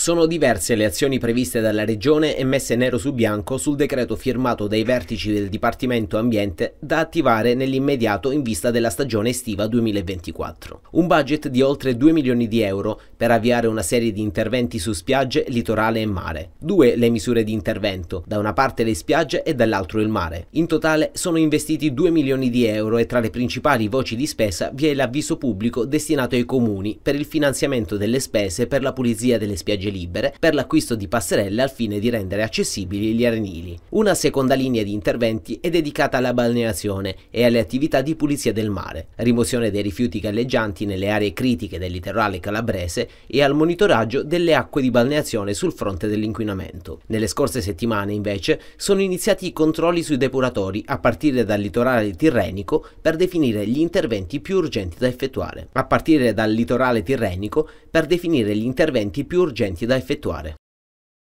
Sono diverse le azioni previste dalla Regione e messe nero su bianco sul decreto firmato dai vertici del Dipartimento Ambiente da attivare nell'immediato in vista della stagione estiva 2024. Un budget di oltre 2 milioni di euro per avviare una serie di interventi su spiagge, litorale e mare. Due le misure di intervento, da una parte le spiagge e dall'altro il mare. In totale sono investiti 2 milioni di euro e tra le principali voci di spesa vi è l'avviso pubblico destinato ai comuni per il finanziamento delle spese per la pulizia delle spiagge frange libere per l'acquisto di passerelle al fine di rendere accessibili gli arenili. Una seconda linea di interventi è dedicata alla balneazione e alle attività di pulizia del mare, rimozione dei rifiuti galleggianti nelle aree critiche del litorale calabrese e al monitoraggio delle acque di balneazione sul fronte dell'inquinamento. Nelle scorse settimane, invece, sono iniziati i controlli sui depuratori a partire dal litorale tirrenico per definire gli interventi più urgenti da effettuare. A partire dal litorale tirrenico per definire gli interventi più urgenti da effettuare.